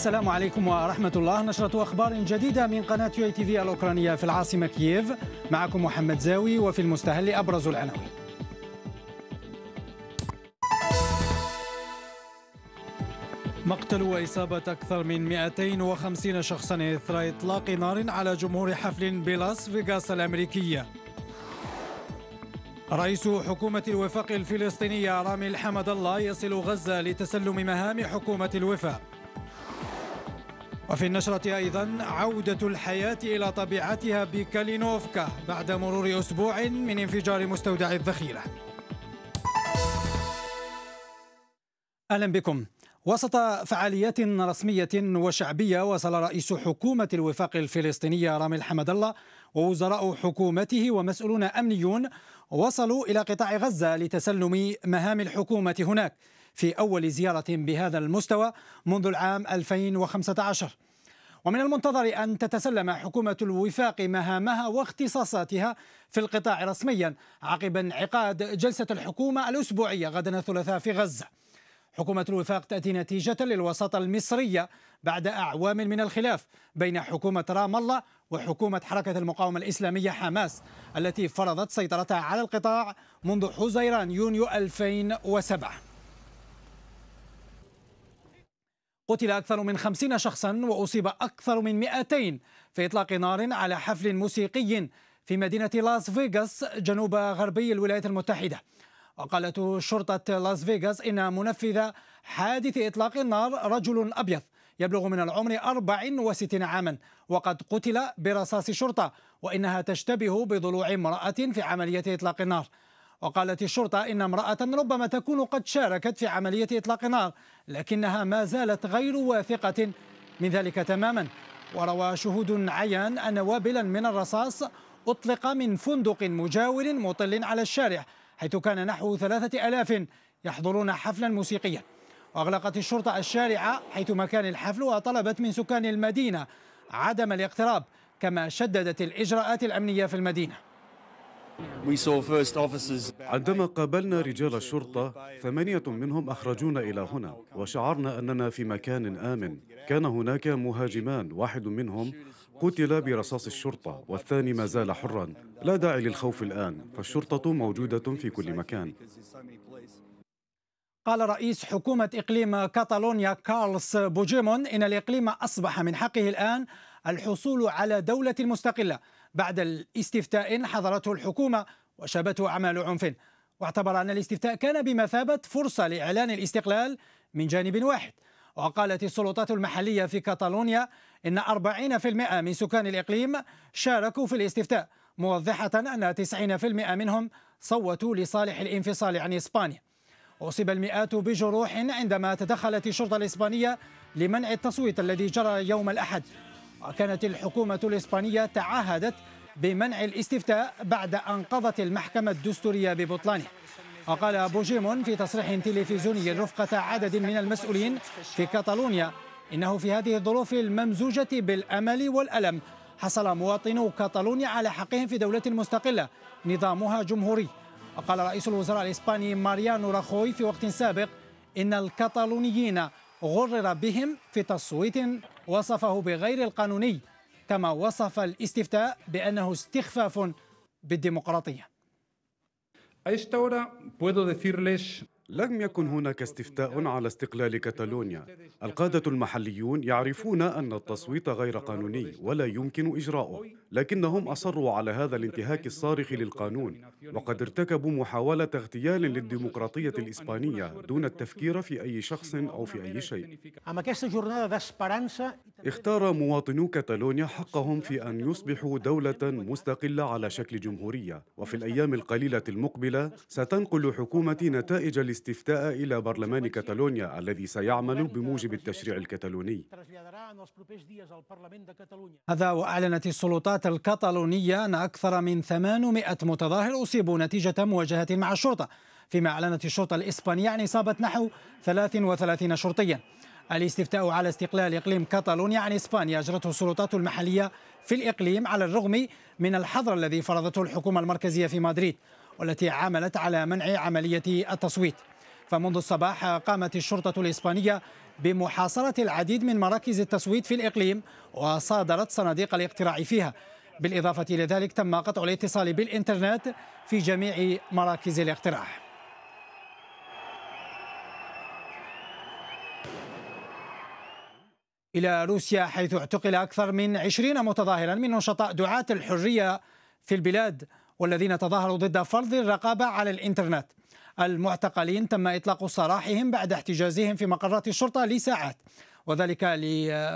السلام عليكم ورحمة الله نشرة أخبار جديدة من قناة يو تي في الأوكرانية في العاصمة كييف معكم محمد زاوي وفي المستهل أبرز العناوين مقتل وإصابة أكثر من 250 شخصا إثر إطلاق نار على جمهور حفل بلاس فيغاس الأمريكية رئيس حكومة الوفاق الفلسطينية رامي الحمد الله يصل غزة لتسلم مهام حكومة الوفاق وفي النشرة أيضا عودة الحياة إلى طبيعتها بكالينوفكا بعد مرور أسبوع من انفجار مستودع الذخيرة أهلا بكم وسط فعاليات رسمية وشعبية وصل رئيس حكومة الوفاق الفلسطينية رامي الحمد الله ووزراء حكومته ومسؤولون أمنيون وصلوا إلى قطاع غزة لتسلم مهام الحكومة هناك في أول زيارة بهذا المستوى منذ العام 2015 ومن المنتظر أن تتسلم حكومة الوفاق مهامها واختصاصاتها في القطاع رسميا عقب انعقاد جلسة الحكومة الأسبوعية غدا الثلاثاء في غزة حكومة الوفاق تأتي نتيجة للوساطة المصرية بعد أعوام من الخلاف بين حكومة رام الله وحكومة حركة المقاومة الإسلامية حماس التي فرضت سيطرتها على القطاع منذ حزيران يونيو 2007 قتل أكثر من خمسين شخصا وأصيب أكثر من 200 في إطلاق نار على حفل موسيقي في مدينة لاس فيغاس جنوب غربي الولايات المتحدة وقالت شرطة لاس فيغاس إن منفذ حادث إطلاق النار رجل أبيض يبلغ من العمر 64 عاما وقد قتل برصاص شرطة وإنها تشتبه بضلوع امرأة في عملية إطلاق النار وقالت الشرطة إن امرأة ربما تكون قد شاركت في عملية إطلاق نار لكنها ما زالت غير واثقة من ذلك تماما وروى شهود عيان أن وابلا من الرصاص أطلق من فندق مجاور مطل على الشارع حيث كان نحو ثلاثة ألاف يحضرون حفلا موسيقيا وأغلقت الشرطة الشارع حيث مكان الحفل وطلبت من سكان المدينة عدم الاقتراب كما شددت الإجراءات الأمنية في المدينة عندما قابلنا رجال الشرطة ثمانية منهم أخرجونا إلى هنا وشعرنا أننا في مكان آمن كان هناك مهاجمان واحد منهم قتل برصاص الشرطة والثاني ما زال حرا لا داعي للخوف الآن فالشرطة موجودة في كل مكان قال رئيس حكومة إقليم كاتالونيا كارلس بوجيمون إن الإقليم أصبح من حقه الآن الحصول على دولة مستقلة بعد الاستفتاء حضرته الحكومة وشابته أعمال عنف واعتبر أن الاستفتاء كان بمثابة فرصة لإعلان الاستقلال من جانب واحد وقالت السلطات المحلية في كاتالونيا إن 40% من سكان الإقليم شاركوا في الاستفتاء موضحة أن 90% منهم صوتوا لصالح الانفصال عن إسبانيا أصيب المئات بجروح عندما تدخلت الشرطة الإسبانية لمنع التصويت الذي جرى يوم الأحد وكانت الحكومة الإسبانية تعهدت بمنع الاستفتاء بعد أن قضت المحكمة الدستورية ببطلانه وقال بوجيمون في تصريح تلفزيوني رفقة عدد من المسؤولين في كاتالونيا إنه في هذه الظروف الممزوجة بالأمل والألم حصل مواطنو كاتالونيا على حقهم في دولة مستقلة نظامها جمهوري وقال رئيس الوزراء الإسباني ماريانو راخوي في وقت سابق إن الكاتالونيين غرر بهم في تصويت وصفه بغير القانوني كما وصف الاستفتاء بأنه استخفاف بالديمقراطية A esta hora puedo decirles لم يكن هناك استفتاء على استقلال كتالونيا القادة المحليون يعرفون أن التصويت غير قانوني ولا يمكن إجراؤه لكنهم أصروا على هذا الانتهاك الصارخ للقانون وقد ارتكبوا محاولة اغتيال للديمقراطية الإسبانية دون التفكير في أي شخص أو في أي شيء اختار مواطنو كتالونيا حقهم في أن يصبحوا دولة مستقلة على شكل جمهورية وفي الأيام القليلة المقبلة ستنقل حكومتي نتائج الاستفتاء الاستفتاء إلى برلمان كتالونيا الذي سيعمل بموجب التشريع الكتالوني هذا وأعلنت السلطات الكتالونية أن أكثر من 800 متظاهر أصيبوا نتيجة مواجهة مع الشرطة فيما أعلنت الشرطة الإسبانية عن إصابة نحو 33 شرطيا الاستفتاء على استقلال إقليم كاتالونيا عن إسبانيا أجرته السلطات المحلية في الإقليم على الرغم من الحظر الذي فرضته الحكومة المركزية في مدريد والتي عملت على منع عملية التصويت فمنذ الصباح قامت الشرطة الإسبانية بمحاصرة العديد من مراكز التصويت في الإقليم وصادرت صناديق الاقتراع فيها بالإضافة إلى ذلك تم قطع الاتصال بالإنترنت في جميع مراكز الاقتراع إلى روسيا حيث اعتقل أكثر من 20 متظاهرا من نشطاء دعاة الحرية في البلاد والذين تظاهروا ضد فرض الرقابة على الإنترنت المعتقلين تم إطلاق سراحهم بعد احتجازهم في مقرات الشرطة لساعات وذلك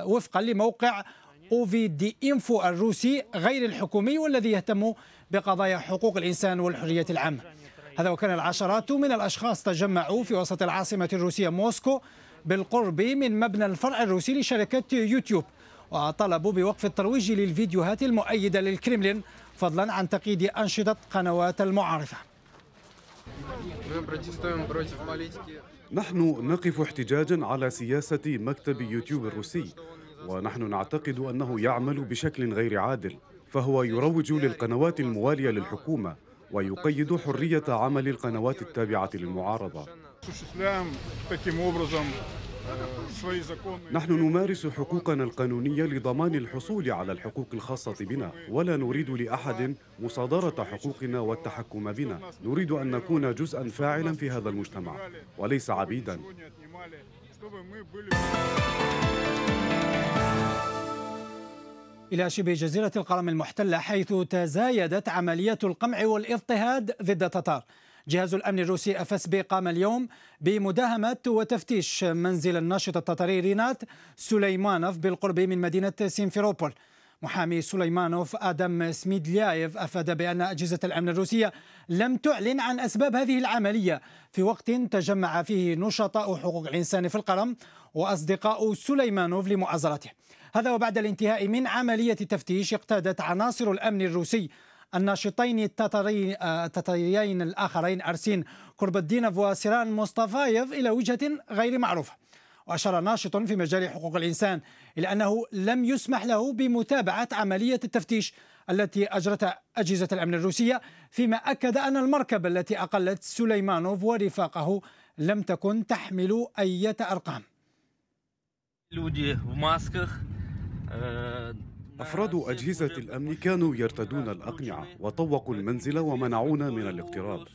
وفقا لموقع أوفي دي إنفو الروسي غير الحكومي والذي يهتم بقضايا حقوق الإنسان والحرية العامة هذا وكان العشرات من الأشخاص تجمعوا في وسط العاصمة الروسية موسكو بالقرب من مبنى الفرع الروسي لشركة يوتيوب وطلبوا بوقف الترويج للفيديوهات المؤيدة للكريملين فضلا عن تقييد أنشطة قنوات المعارفة نحن نقف احتجاجا على سياسة مكتب يوتيوب الروسي ونحن نعتقد أنه يعمل بشكل غير عادل فهو يروج للقنوات الموالية للحكومة ويقيد حرية عمل القنوات التابعة للمعارضة نحن نمارس حقوقنا القانونية لضمان الحصول على الحقوق الخاصة بنا ولا نريد لأحد مصادرة حقوقنا والتحكم بنا نريد أن نكون جزءا فاعلا في هذا المجتمع وليس عبيدا إلى شبه جزيرة القرم المحتلة حيث تزايدت عمليات القمع والاضطهاد ضد التتار جهاز الأمن الروسي أف بي قام اليوم بمداهمة وتفتيش منزل الناشط التتاري رينات سليمانوف بالقرب من مدينة سيمفيروبول محامي سليمانوف آدم سميدلايف أفاد بأن أجهزة الأمن الروسية لم تعلن عن أسباب هذه العملية في وقت تجمع فيه نشطاء حقوق الإنسان في القرم وأصدقاء سليمانوف لمؤازرته هذا وبعد الانتهاء من عملية التفتيش اقتادت عناصر الأمن الروسي الناشطين آه، التتريين الآخرين أرسين كرب وسيران مصطفايف إلى وجهة غير معروفة وأشار ناشط في مجال حقوق الإنسان إلى أنه لم يسمح له بمتابعة عملية التفتيش التي أجرتها أجهزة الأمن الروسية فيما أكد أن المركبة التي أقلت سليمانوف ورفاقه لم تكن تحمل أي أرقام أفراد أجهزة الأمن كانوا يرتدون الأقنعة وطوقوا المنزل ومنعونا من الاقتراب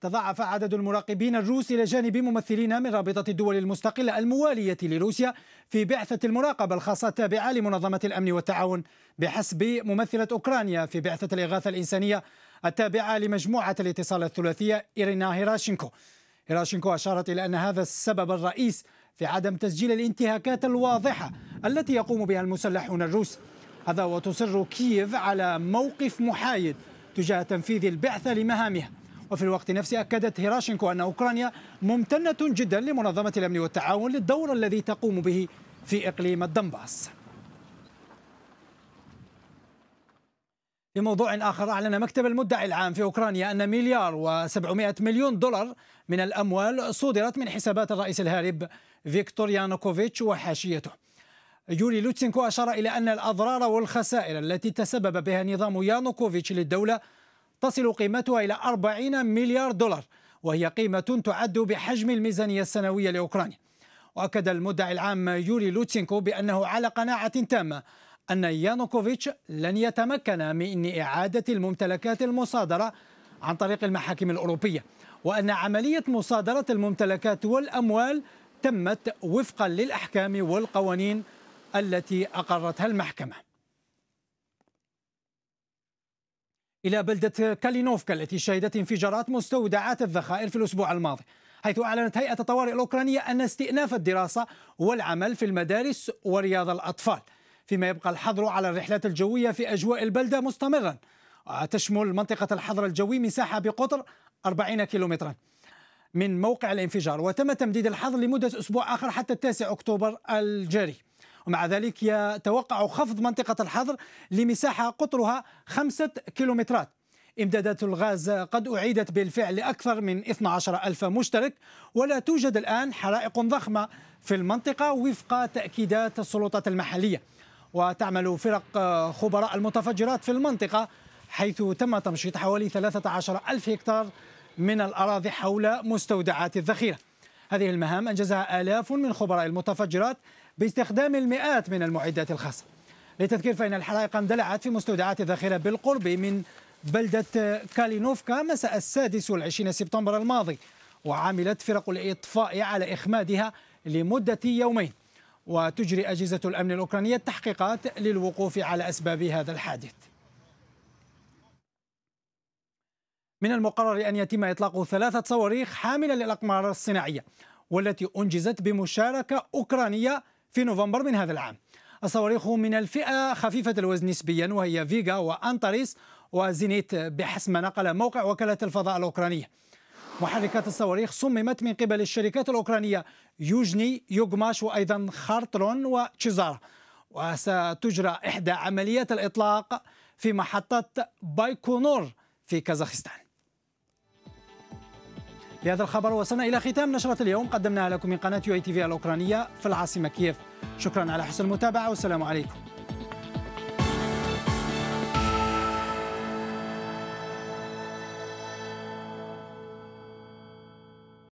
تضاعف عدد المراقبين الروس إلى جانب ممثلين من رابطة الدول المستقلة الموالية لروسيا في بعثة المراقبة الخاصة التابعة لمنظمة الأمن والتعاون بحسب ممثلة أوكرانيا في بعثة الإغاثة الإنسانية التابعة لمجموعة الاتصال الثلاثية إيرينا هيراشينكو هيراشينكو أشارت إلى أن هذا السبب الرئيس في عدم تسجيل الانتهاكات الواضحة التي يقوم بها المسلحون الروس هذا وتصر كييف على موقف محايد تجاه تنفيذ البعثة لمهامها وفي الوقت نفسه أكدت هيراشينكو أن أوكرانيا ممتنة جدا لمنظمة الأمن والتعاون للدور الذي تقوم به في إقليم الدنباس في موضوع آخر أعلن مكتب المدعي العام في أوكرانيا أن مليار و700 مليون دولار من الأموال صدرت من حسابات الرئيس الهارب فيكتور يانوكوفيتش وحاشيته يوري لوتسينكو أشار إلى أن الأضرار والخسائر التي تسبب بها نظام يانوكوفيتش للدولة تصل قيمتها إلى 40 مليار دولار وهي قيمة تعد بحجم الميزانية السنوية لأوكرانيا وأكد المدعي العام يوري لوتسينكو بأنه على قناعة تامة أن يانوكوفيتش لن يتمكن من إعادة الممتلكات المصادرة عن طريق المحاكم الأوروبية وأن عملية مصادرة الممتلكات والأموال تمت وفقا للأحكام والقوانين التي أقرتها المحكمة إلى بلدة كالينوفكا التي شهدت انفجارات مستودعات الذخائر في الأسبوع الماضي حيث أعلنت هيئة الطوارئ الأوكرانية أن استئناف الدراسة والعمل في المدارس ورياض الأطفال فيما يبقى الحظر على الرحلات الجوية في أجواء البلدة مستمرا تشمل منطقة الحظر الجوي مساحة بقطر 40 كيلومترا من موقع الانفجار وتم تمديد الحظر لمدة أسبوع آخر حتى 9 أكتوبر الجاري ومع ذلك يتوقع خفض منطقة الحظر لمساحة قطرها خمسة كيلومترات إمدادات الغاز قد أعيدت بالفعل لأكثر من 12 ألف مشترك ولا توجد الآن حرائق ضخمة في المنطقة وفق تأكيدات السلطات المحلية وتعمل فرق آه، خبراء المتفجرات في المنطقة حيث تم تمشيط حوالي 13 ألف هكتار من الأراضي حول مستودعات الذخيرة هذه المهام أنجزها آلاف من خبراء المتفجرات باستخدام المئات من المعدات الخاصة للتذكير فإن الحرائق اندلعت في مستودعات الذخيرة بالقرب من بلدة كالينوفكا مساء السادس والعشرين سبتمبر الماضي وعملت فرق الإطفاء على إخمادها لمدة يومين وتجري أجهزة الأمن الأوكرانية التحقيقات للوقوف على أسباب هذا الحادث من المقرر أن يتم إطلاق ثلاثة صواريخ حاملة للأقمار الصناعية والتي أنجزت بمشاركة أوكرانية في نوفمبر من هذا العام الصواريخ من الفئة خفيفة الوزن نسبيا وهي فيغا وأنتريس وزينيت بحسب ما نقل موقع وكالة الفضاء الأوكرانية محركات الصواريخ صممت من قبل الشركات الأوكرانية يوجني يوغماش وأيضا خارترون وتشيزار وستجرى إحدى عمليات الإطلاق في محطة بايكونور في كازاخستان بهذا الخبر وصلنا إلى ختام نشرة اليوم قدمناها لكم من قناة يو اي تي في الأوكرانية في العاصمة كييف شكرا على حسن المتابعة والسلام عليكم